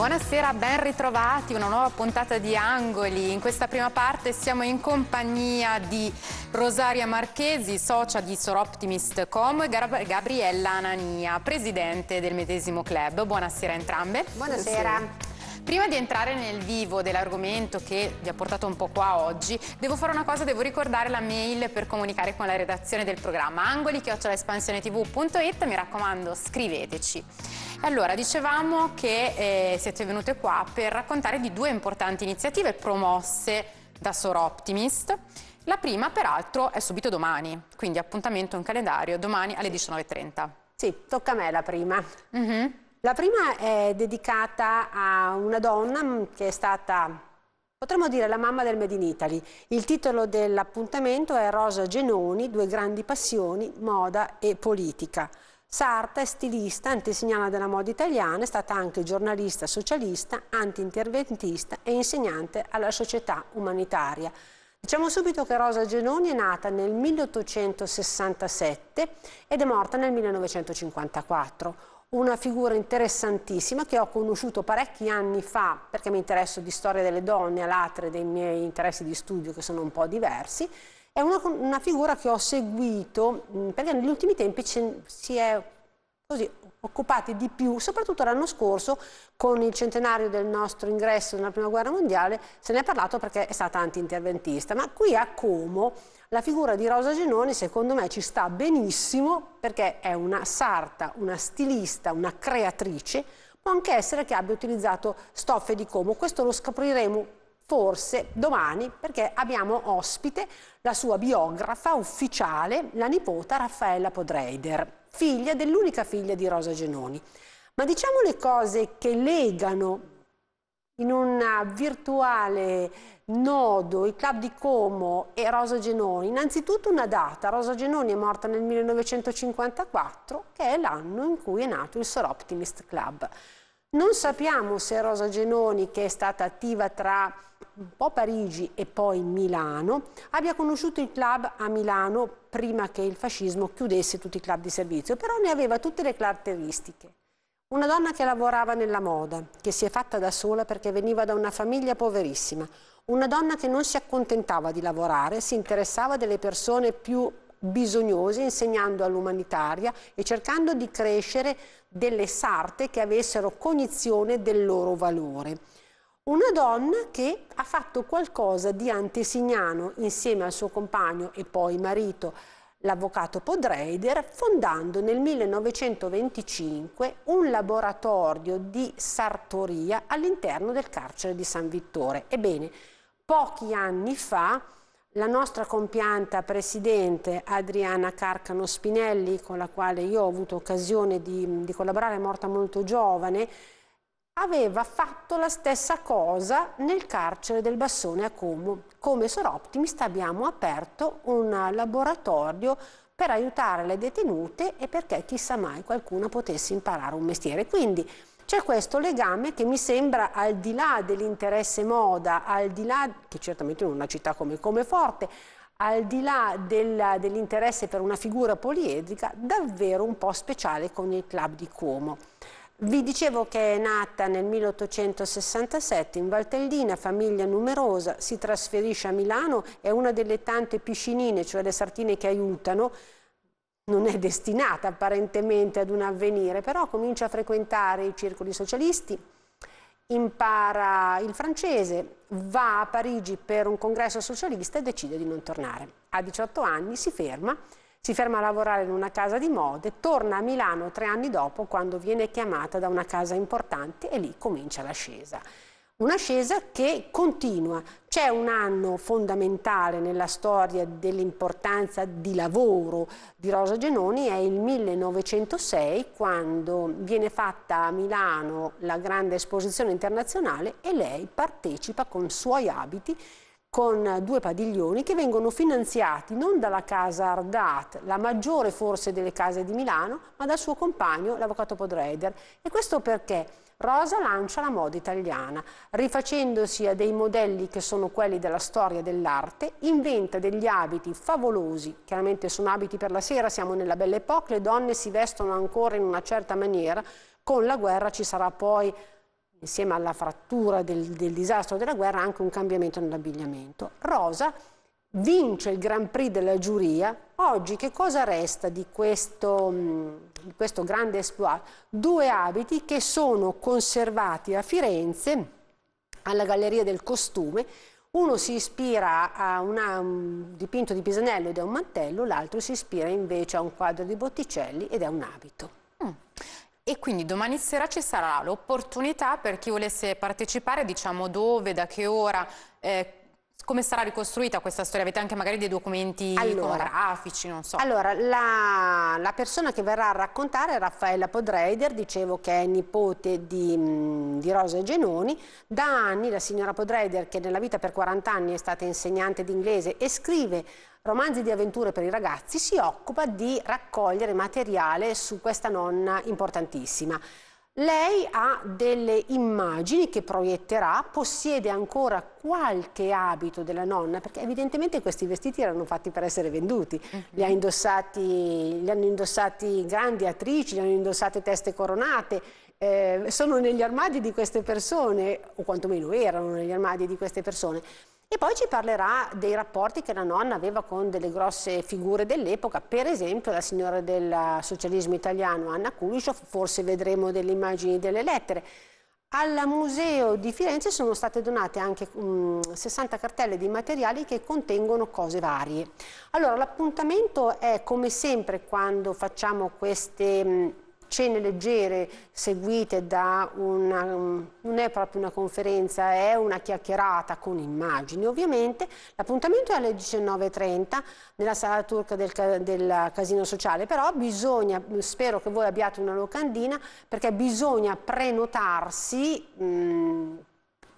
Buonasera, ben ritrovati, una nuova puntata di Angoli. In questa prima parte siamo in compagnia di Rosaria Marchesi, socia di Soroptimist.com Com e Gabriella Anania, presidente del medesimo club. Buonasera a entrambe. Buonasera. Buonasera. Prima di entrare nel vivo dell'argomento che vi ha portato un po' qua oggi, devo fare una cosa, devo ricordare la mail per comunicare con la redazione del programma angoli-espansionetv.it, mi raccomando scriveteci. Allora, dicevamo che eh, siete venute qua per raccontare di due importanti iniziative promosse da Soroptimist. La prima, peraltro, è subito domani, quindi appuntamento in calendario domani alle 19.30. Sì, tocca a me la prima. Mm -hmm. La prima è dedicata a una donna mm, che è stata Potremmo dire la mamma del Made in Italy. Il titolo dell'appuntamento è Rosa Genoni, due grandi passioni, moda e politica. Sarta è stilista, antesignana della moda italiana, è stata anche giornalista socialista, antinterventista e insegnante alla società umanitaria. Diciamo subito che Rosa Genoni è nata nel 1867 ed è morta nel 1954 una figura interessantissima che ho conosciuto parecchi anni fa perché mi interesso di storia delle donne all'altre dei miei interessi di studio che sono un po' diversi è una, una figura che ho seguito mm, perché negli ultimi tempi si è così occupati di più, soprattutto l'anno scorso con il centenario del nostro ingresso nella prima guerra mondiale se ne è parlato perché è stata anti-interventista ma qui a Como la figura di Rosa Genoni secondo me ci sta benissimo perché è una sarta, una stilista, una creatrice, può anche essere che abbia utilizzato stoffe di Como, questo lo scopriremo forse domani perché abbiamo ospite la sua biografa ufficiale, la nipota Raffaella Podreider, figlia dell'unica figlia di Rosa Genoni. Ma diciamo le cose che legano in un virtuale nodo i club di Como e Rosa Genoni. Innanzitutto una data, Rosa Genoni è morta nel 1954 che è l'anno in cui è nato il Sor Optimist Club. Non sappiamo se Rosa Genoni, che è stata attiva tra un po' Parigi e poi Milano, abbia conosciuto il club a Milano prima che il fascismo chiudesse tutti i club di servizio, però ne aveva tutte le caratteristiche. Una donna che lavorava nella moda, che si è fatta da sola perché veniva da una famiglia poverissima. Una donna che non si accontentava di lavorare, si interessava delle persone più bisognose, insegnando all'umanitaria e cercando di crescere delle sarte che avessero cognizione del loro valore. Una donna che ha fatto qualcosa di antesignano insieme al suo compagno e poi marito l'avvocato Podreider, fondando nel 1925 un laboratorio di sartoria all'interno del carcere di San Vittore. Ebbene, pochi anni fa la nostra compianta presidente Adriana Carcano Spinelli, con la quale io ho avuto occasione di, di collaborare, è morta molto giovane, aveva fatto la stessa cosa nel carcere del Bassone a Como. Come Soroptimist abbiamo aperto un laboratorio per aiutare le detenute e perché chissà mai qualcuna potesse imparare un mestiere. Quindi c'è questo legame che mi sembra al di là dell'interesse moda, al di là, che certamente in una città come Forte, al di là del, dell'interesse per una figura poliedrica, davvero un po' speciale con il club di Como. Vi dicevo che è nata nel 1867 in Valtellina, famiglia numerosa, si trasferisce a Milano, è una delle tante piscinine, cioè le sartine che aiutano, non è destinata apparentemente ad un avvenire, però comincia a frequentare i circoli socialisti, impara il francese, va a Parigi per un congresso socialista e decide di non tornare. A 18 anni si ferma si ferma a lavorare in una casa di mode, torna a Milano tre anni dopo quando viene chiamata da una casa importante e lì comincia l'ascesa. Un'ascesa che continua. C'è un anno fondamentale nella storia dell'importanza di lavoro di Rosa Genoni, è il 1906 quando viene fatta a Milano la grande esposizione internazionale e lei partecipa con suoi abiti con due padiglioni che vengono finanziati non dalla casa Ardat, la maggiore forse delle case di Milano, ma dal suo compagno, l'avvocato Podreider. E questo perché? Rosa lancia la moda italiana, rifacendosi a dei modelli che sono quelli della storia dell'arte, inventa degli abiti favolosi, chiaramente sono abiti per la sera, siamo nella belle époque, le donne si vestono ancora in una certa maniera, con la guerra ci sarà poi insieme alla frattura del, del disastro della guerra, anche un cambiamento nell'abbigliamento. Rosa vince il Grand Prix della giuria, oggi che cosa resta di questo, mm, di questo grande esploit? Due abiti che sono conservati a Firenze, alla Galleria del Costume, uno si ispira a una, un mm, dipinto di Pisanello ed è un mantello, l'altro si ispira invece a un quadro di Botticelli ed è un abito. E quindi domani sera ci sarà l'opportunità per chi volesse partecipare, diciamo dove, da che ora, eh, come sarà ricostruita questa storia? Avete anche magari dei documenti allora, grafici, non so. Allora, la, la, persona che verrà a raccontare è Raffaella Podreider, dicevo che è nipote di, mm, di Rosa Genoni. Da anni la signora Podreider, che nella vita per 40 anni è stata insegnante di inglese e scrive Romanzi di avventure per i ragazzi si occupa di raccogliere materiale su questa nonna importantissima. Lei ha delle immagini che proietterà, possiede ancora qualche abito della nonna, perché evidentemente questi vestiti erano fatti per essere venduti. Mhm. Li, li hanno indossati grandi attrici, li hanno indossate teste coronate, eh, sono negli armadi di queste persone, o quantomeno erano negli armadi di queste persone. E poi ci parlerà dei rapporti che la nonna aveva con delle grosse figure dell'epoca, per esempio la signora del socialismo italiano Anna Kulishov, forse vedremo delle immagini delle lettere. Al Museo di Firenze sono state donate anche mh, mm, 60 cartelle di materiali che contengono cose varie. Allora, l'appuntamento è come sempre quando facciamo queste... Mh, mm, cene leggere seguite da una, non è proprio una conferenza, è una chiacchierata con immagini ovviamente. L'appuntamento è alle 19.30 nella sala turca del, del, Casino Sociale, però bisogna, spero che voi abbiate una locandina, perché bisogna prenotarsi mh, mm,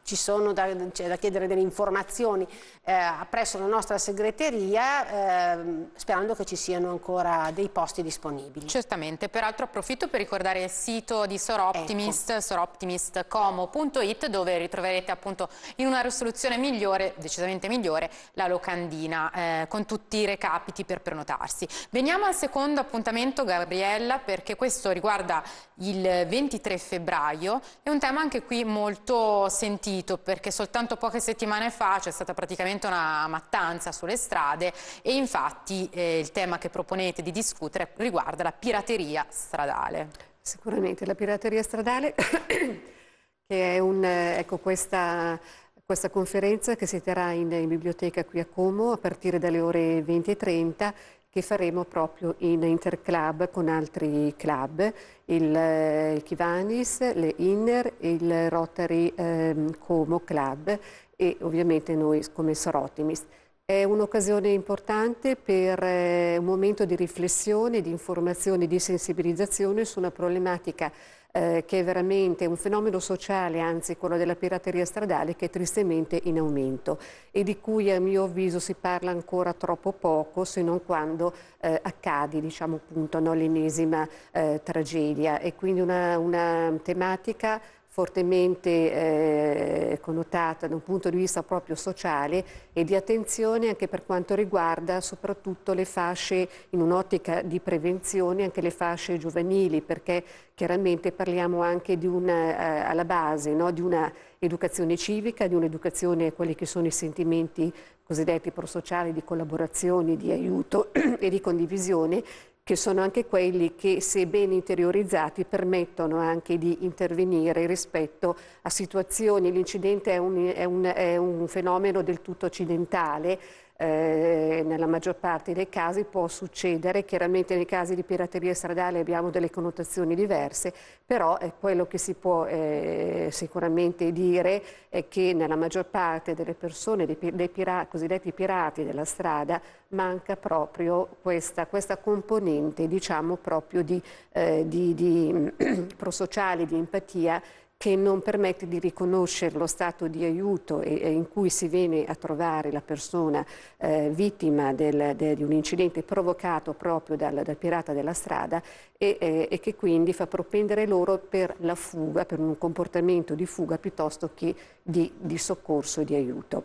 ci sono da, da chiedere delle informazioni eh, presso la nostra segreteria eh, sperando che ci siano ancora dei posti disponibili. Certamente, peraltro approfitto per ricordare il sito di Soroptimist, ecco. soroptimistcomo.it dove ritroverete appunto in una risoluzione migliore, decisamente migliore, la locandina eh, con tutti i recapiti per prenotarsi. Veniamo al secondo appuntamento Gabriella perché questo riguarda il 23 febbraio, è un tema anche qui molto sentito sentito perché soltanto poche settimane fa c'è stata praticamente una mattanza sulle strade e infatti eh, il tema che proponete di discutere riguarda la pirateria stradale. Sicuramente la pirateria stradale che è un, ecco, questa, questa, conferenza che si terrà in, in biblioteca qui a Como a partire dalle ore 20.30 che faremo proprio in interclub con altri club, il, eh, il Chivanis, le Inner, il Rotary eh, Como Club e ovviamente noi come Sorotimis. È un'occasione importante per eh, un momento di riflessione, di informazione, di sensibilizzazione su una problematica eh, che è veramente un fenomeno sociale, anzi quello della pirateria stradale, che è tristemente in aumento e di cui a mio avviso si parla ancora troppo poco, se non quando eh, accade diciamo, no, l'ennesima eh, tragedia. E quindi una, una tematica fortemente eh, connotata da un punto di vista proprio sociale e di attenzione anche per quanto riguarda soprattutto le fasce in un'ottica di prevenzione, anche le fasce giovanili, perché chiaramente parliamo anche di una, eh, alla base no? di un'educazione civica, di un'educazione a quelli che sono i sentimenti cosiddetti prosociali di collaborazione, di aiuto e di condivisione che sono anche quelli che, se ben interiorizzati, permettono anche di intervenire rispetto a situazioni. L'incidente è, è, è un fenomeno del tutto occidentale, eh, nella maggior parte dei casi può succedere, chiaramente nei casi di pirateria stradale abbiamo delle connotazioni diverse, però eh, quello che si può eh, sicuramente dire è che nella maggior parte delle persone, dei, dei pirati, cosiddetti pirati della strada, manca proprio questa, questa componente diciamo proprio di, eh, di, di prosociale, di empatia che non permette di riconoscere lo stato di aiuto in cui si viene a trovare la persona eh, vittima del, de, di un incidente provocato proprio dal, dal pirata della strada e, eh, e, che quindi fa propendere loro per la fuga, per un comportamento di fuga piuttosto che di, di soccorso e di aiuto.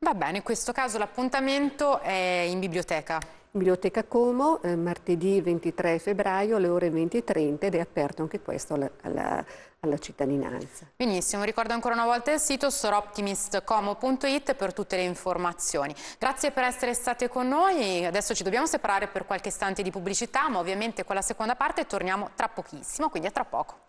Va bene, in questo caso l'appuntamento è in biblioteca. Biblioteca Como, eh, martedì 23 febbraio alle ore 20.30 ed è aperto anche questo alla, alla, alla, cittadinanza. Benissimo, ricordo ancora una volta il sito soroptimistcomo.it per tutte le informazioni. Grazie per essere state con noi, adesso ci dobbiamo separare per qualche istante di pubblicità, ma ovviamente con la seconda parte torniamo tra pochissimo, quindi a tra poco.